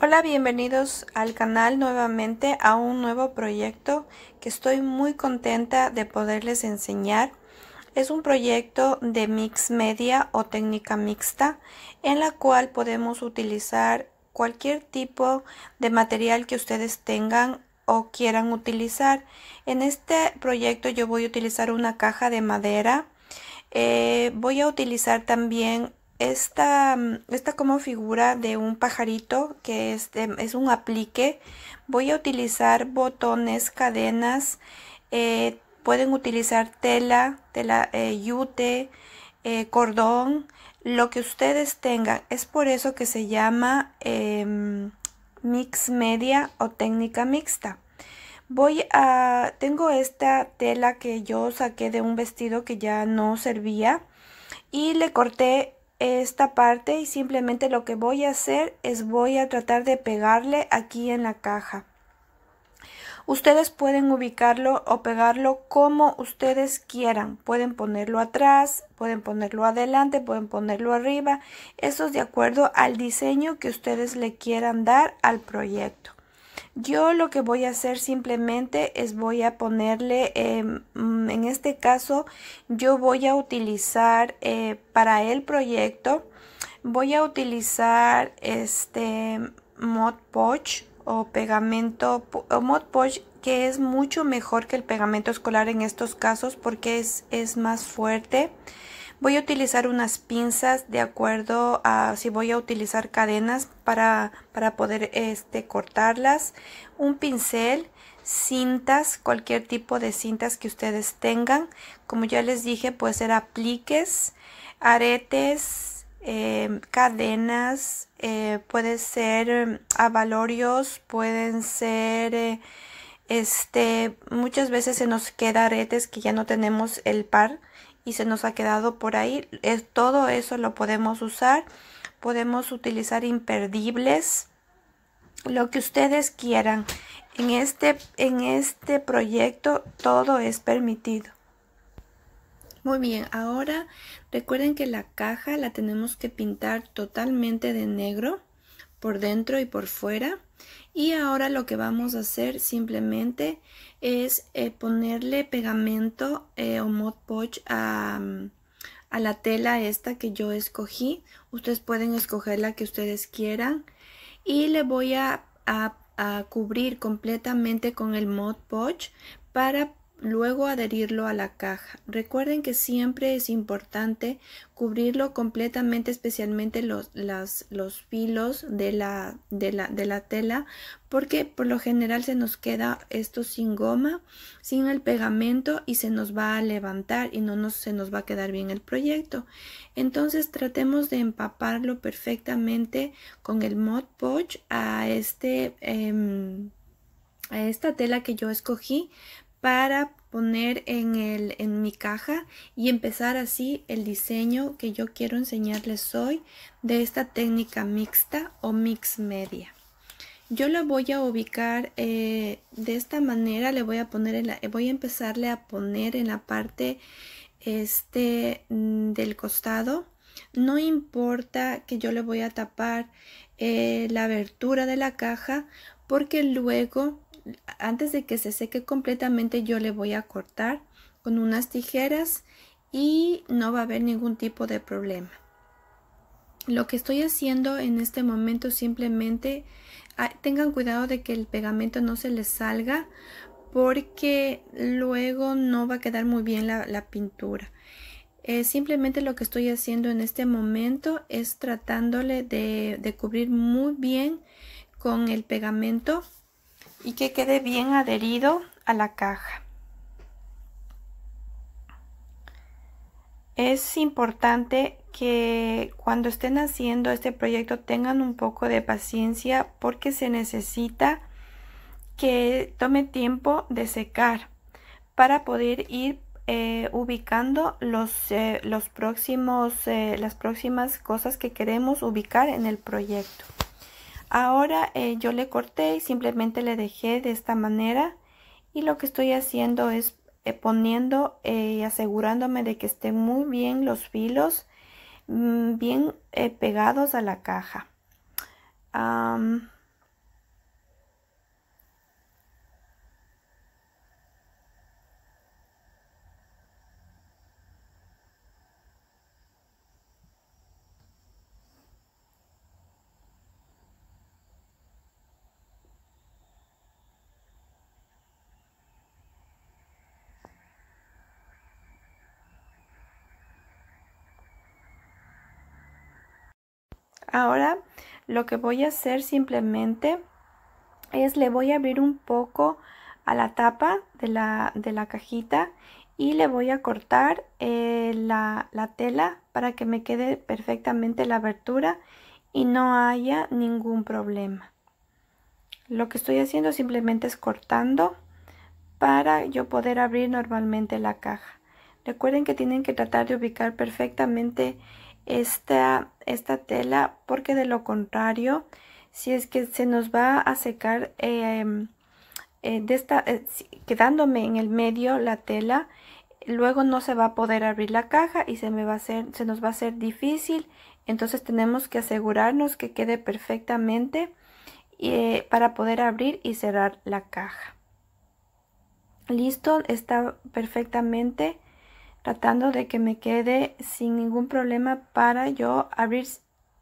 Hola, bienvenidos al canal nuevamente a un nuevo proyecto que estoy muy contenta de poderles enseñar. Es un proyecto de mix media o técnica mixta en la cual podemos utilizar cualquier tipo de material que ustedes tengan o quieran utilizar. En este proyecto yo voy a utilizar una caja de madera. Eh, voy a utilizar también esta, mm, esta como figura de un pajarito que es, es un aplique. Voy a utilizar botones, cadenas, eh, pueden utilizar tela, tela eh, yute, eh, cordón, lo que ustedes tengan. Es por eso que se llama em, mix media o técnica mixta. Voy a, tengo esta tela que yo saqué de un vestido que ya no servía y le corté esta parte y simplemente lo que voy a hacer es voy a tratar de pegarle aquí en la caja. Ustedes pueden ubicarlo o pegarlo como ustedes quieran. Pueden ponerlo atrás, pueden ponerlo adelante, pueden ponerlo arriba. Eso es de acuerdo al diseño que ustedes le quieran dar al proyecto. Yo lo que voy a hacer simplemente es voy a ponerle, eh, mm, en este caso yo voy a utilizar eh, para el proyecto, voy a utilizar este Mod Podge o pegamento o Mod Podge que es mucho mejor que el pegamento escolar en estos casos porque es, es más fuerte. Voy a utilizar unas pinzas de acuerdo a si voy a utilizar cadenas para, poder este, cortarlas. Un pincel, cintas, cualquier tipo de cintas que ustedes tengan. Como ya les dije, puede ser apliques, aretes, em, cadenas, eh, puede ser em, abalorios, pueden ser... Eh, este muchas veces se nos queda aretes que ya no tenemos el par y se nos ha quedado por ahí. Es, todo eso lo podemos usar. Podemos utilizar imperdibles, lo que ustedes quieran. En este, en este proyecto todo es permitido. Muy bien, ahora recuerden que la caja la tenemos que pintar totalmente de negro por dentro y por fuera. Y ahora lo que vamos a hacer simplemente es eh, ponerle pegamento eh, o mod podge mm, a, la tela esta que yo escogí. Ustedes pueden escoger la que ustedes quieran. Y le voy a, a cubrir completamente con el mod podge para luego adherirlo a la caja. Recuerden que siempre es importante cubrirlo completamente, especialmente los, los filos de la, de, la, tela, porque por lo general se nos queda esto sin goma, sin el pegamento y se nos va a levantar y no nos, se nos va a quedar bien el proyecto. Entonces tratemos de empaparlo perfectamente con el Mod Podge a este... Em, a esta tela que yo escogí para poner en, el, en mi caja y empezar así el diseño que yo quiero enseñarles hoy de esta técnica mixta o mix media. Yo la voy a ubicar eh, de esta manera, le voy a poner, voy a empezarle a poner en la parte este mm, del costado. No importa que yo le voy a tapar eh, la abertura de la caja porque luego antes de que se seque completamente yo le voy a cortar con unas tijeras y no va a haber ningún tipo de problema. Lo que estoy haciendo en este momento simplemente ah, tengan cuidado de que el pegamento no se les salga porque luego no va a quedar muy bien la, pintura. Eh, simplemente lo que estoy haciendo en este momento es tratándole de cubrir muy bien con el pegamento y que quede bien adherido a la caja. Es importante que cuando estén haciendo este proyecto tengan un poco de paciencia porque se necesita que tome tiempo de secar para poder ir eh, ubicando los, eh, los próximos, eh, las próximas cosas que queremos ubicar en el proyecto. Ahora eh, yo le corté y simplemente le dejé de esta manera y lo que estoy haciendo es eh, poniendo eh, y asegurándome de que estén muy bien los filos mm, bien pegados a la caja. Ahora lo que voy a hacer simplemente es le voy a abrir un poco a la tapa de la, cajita y le voy a cortar eh, la, la tela para que me quede perfectamente la abertura y no haya ningún problema. Lo que estoy haciendo simplemente es cortando para yo poder abrir normalmente la caja. Recuerden que tienen que tratar de ubicar perfectamente esta, esta tela porque de lo contrario si es que se nos va a secar em, eh, de esta, eh, quedándome en el medio la tela luego no se va a poder abrir la caja y se, me va a hacer, se nos va a hacer difícil entonces tenemos que asegurarnos que quede perfectamente eh, para poder abrir y cerrar la caja listo está perfectamente tratando de que me quede sin ningún problema para yo abrir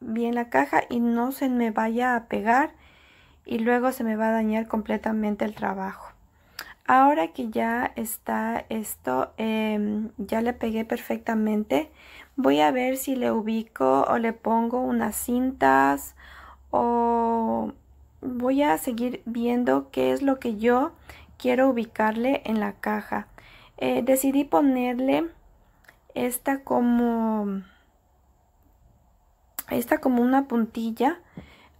bien la caja y no se me vaya a pegar y luego se me va a dañar completamente el trabajo. Ahora que ya está esto, em, ya le pegué perfectamente, voy a ver si le ubico o le pongo unas cintas o voy a seguir viendo qué es lo que yo quiero ubicarle en la caja. Eh, decidí ponerle esta como como una puntilla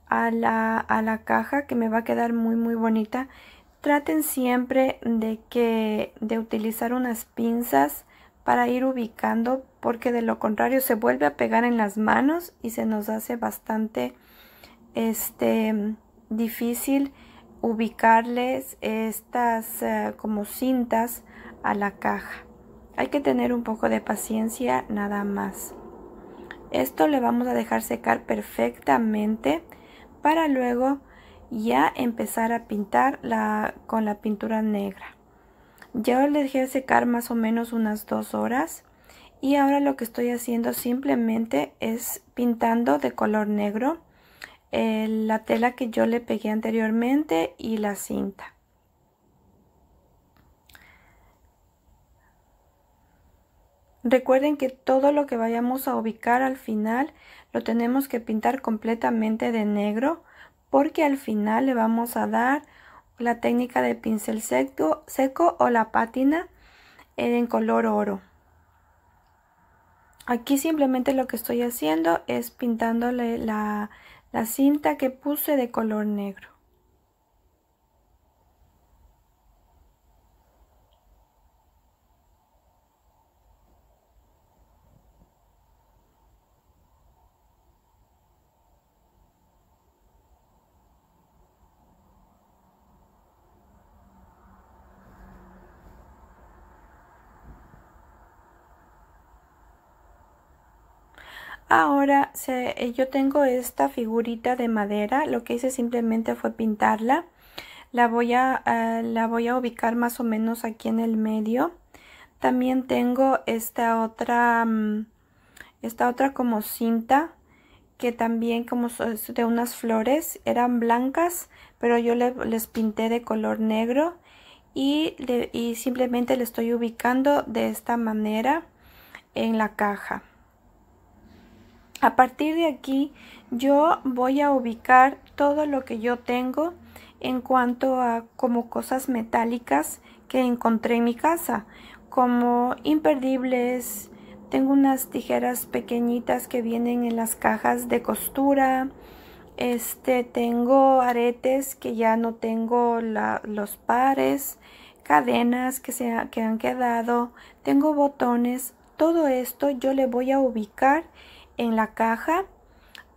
a la, caja que me va a quedar muy muy bonita traten siempre de que de utilizar unas pinzas para ir ubicando porque de lo contrario se vuelve a pegar en las manos y se nos hace bastante este difícil ubicarles estas eh, como cintas a la caja. Hay que tener un poco de paciencia nada más. Esto le vamos a dejar secar perfectamente para luego ya empezar a pintar la, con la pintura negra. ya le dejé secar más o menos unas dos horas y ahora lo que estoy haciendo simplemente es pintando de color negro eh, la tela que yo le pegué anteriormente y la cinta. Recuerden que todo lo que vayamos a ubicar al final lo tenemos que pintar completamente de negro porque al final le vamos a dar la técnica de pincel seco, o la pátina en color oro. Aquí simplemente lo que estoy haciendo es pintándole la cinta que puse de color negro. Ahora eh, yo tengo esta figurita de madera, lo que hice simplemente fue pintarla. La voy, a, eh, la voy a ubicar más o menos aquí en el medio. También tengo esta otra, mm, esta otra como cinta que también como de unas flores, eran blancas, pero yo les pinté de color negro y, y simplemente le estoy ubicando de esta manera en la caja. A partir de aquí yo voy a ubicar todo lo que yo tengo en cuanto a como cosas metálicas que encontré en mi casa, como imperdibles, tengo unas tijeras pequeñitas que vienen en las cajas de costura, este, tengo aretes que ya no tengo los pares, cadenas que, se que han quedado, tengo botones, todo esto yo le voy a ubicar en la caja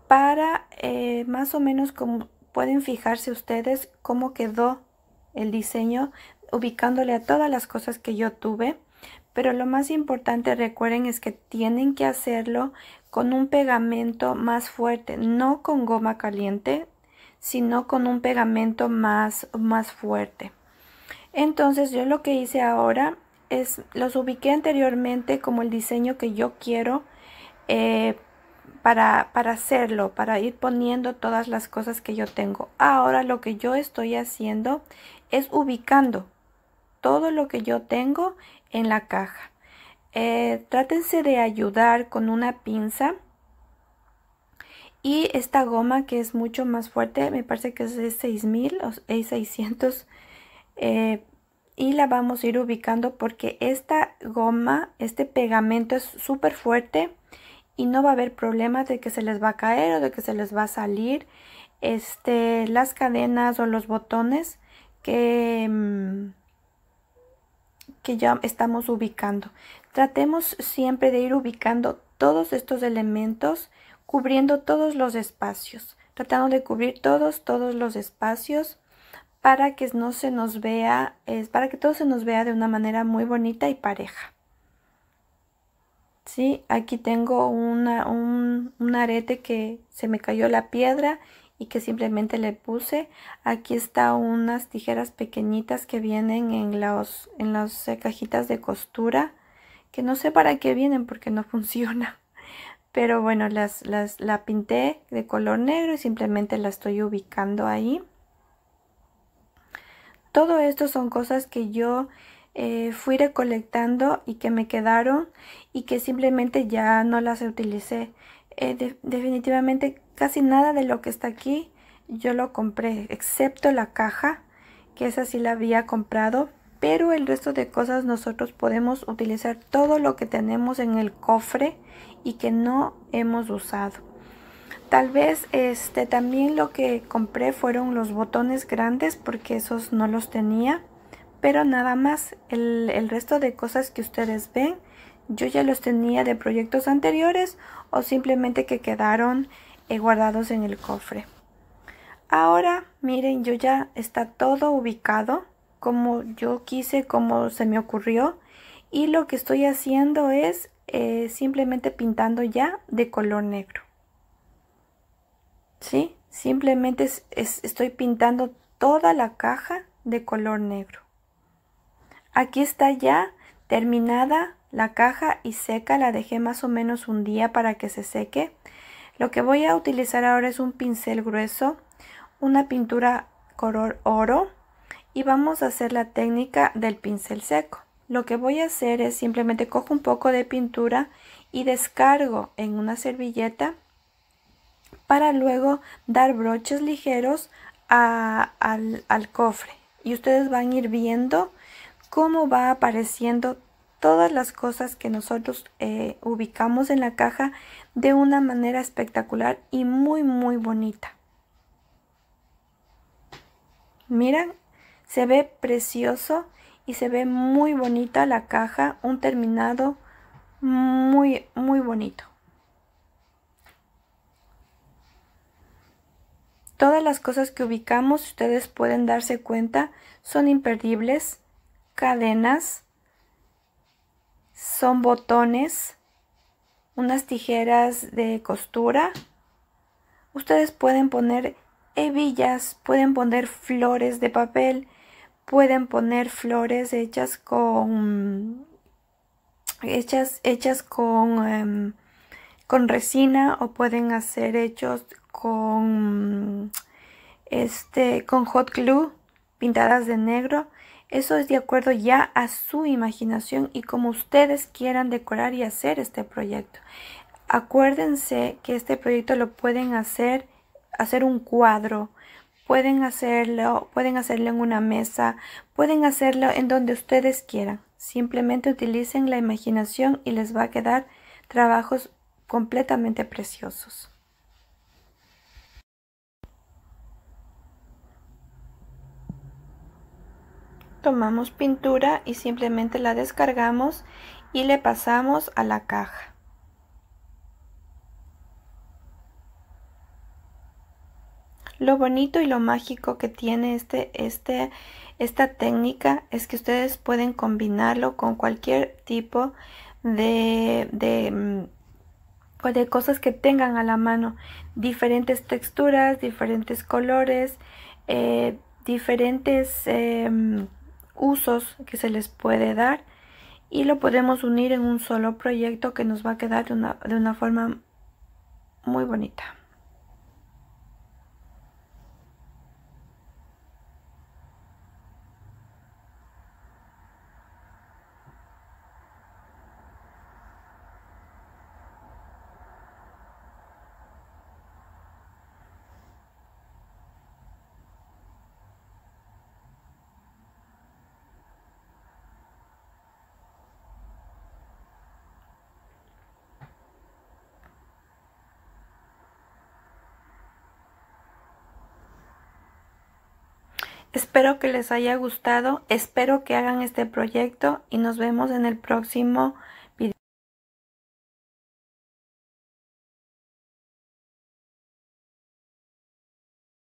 para eh, más o menos como pueden fijarse ustedes cómo quedó el diseño ubicándole a todas las cosas que yo tuve pero lo más importante recuerden es que tienen que hacerlo con un pegamento más fuerte no con goma caliente sino con un pegamento más, más fuerte entonces yo lo que hice ahora es los ubiqué anteriormente como el diseño que yo quiero eh, para, para hacerlo, para ir poniendo todas las cosas que yo tengo. Ahora lo que yo estoy haciendo es ubicando todo lo que yo tengo en la caja. Eh, trátense de ayudar con una pinza y esta goma que es mucho más fuerte, me parece que es de 6000 o 600 eh, y la vamos a ir ubicando porque esta goma, este pegamento es súper fuerte y no va a haber problemas de que se les va a caer o de que se les va a salir este, las cadenas o los botones que, mm, que ya estamos ubicando. Tratemos siempre de ir ubicando todos estos elementos cubriendo todos los espacios, tratando de cubrir todos, todos los espacios para que no se nos vea, es eh, para que todo se nos vea de una manera muy bonita y pareja. ¿sí? Aquí tengo una, un, arete que se me cayó la piedra y que simplemente le puse. Aquí está unas tijeras pequeñitas que vienen en las en las eh, cajitas de costura, que no sé para qué vienen porque no funciona. Pero bueno, las, las, la pinté de color negro y simplemente la estoy ubicando ahí. Todo esto son cosas que yo eh, fui recolectando y que me quedaron y que simplemente ya no las utilicé. Eh, definitivamente casi nada de lo que está aquí yo lo compré, excepto la caja, que esa sí la había comprado. Pero el resto de cosas nosotros podemos utilizar todo lo que tenemos en el cofre y que no hemos usado tal vez este también lo que compré fueron los botones grandes porque esos no los tenía pero nada más el, resto de cosas que ustedes ven yo ya los tenía de proyectos anteriores o simplemente que quedaron eh, guardados en el cofre. Ahora miren yo ya está todo ubicado como yo quise, como se me ocurrió y lo que estoy haciendo es eh, simplemente pintando ya de color negro. ¿Sí? Simplemente estoy pintando toda la caja de color negro. Aquí está ya terminada la caja y seca, la dejé más o menos un día para que se seque. Lo que voy a utilizar ahora es un pincel grueso, una pintura color oro y vamos a hacer la técnica del pincel seco. Lo que voy a hacer es simplemente cojo un poco de pintura y descargo en una servilleta para luego dar broches ligeros al, al, cofre y ustedes van a ir viendo cómo va apareciendo todas las cosas que nosotros eh, ubicamos en la caja de una manera espectacular y muy muy bonita. Miren, se ve precioso y se ve muy bonita la caja, un terminado muy muy bonito. Todas las cosas que ubicamos, ustedes pueden darse cuenta, son imperdibles cadenas, son botones, unas tijeras de costura. Ustedes pueden poner hebillas, pueden poner flores de papel, pueden poner flores hechas con hechas hechas con em, con resina o pueden hacer hechos con este con hot glue pintadas de negro eso es de acuerdo ya a su imaginación y como ustedes quieran decorar y hacer este proyecto. Acuérdense que este proyecto lo pueden hacer, hacer un cuadro, pueden hacerlo, pueden hacerlo en una mesa, pueden hacerlo en donde ustedes quieran. Simplemente utilicen la imaginación y les va a quedar trabajos completamente preciosos. tomamos pintura y simplemente la descargamos y le pasamos a la caja. Lo bonito y lo mágico que tiene este, este, esta técnica es que ustedes pueden combinarlo con cualquier tipo de, de, mm, cosas que tengan a la mano. Diferentes texturas, diferentes colores, eh, diferentes... Em, usos que se les puede dar y lo podemos unir en un solo proyecto que nos va a quedar de una, de una forma muy bonita. Espero que les haya gustado, espero que hagan este proyecto y nos vemos en el próximo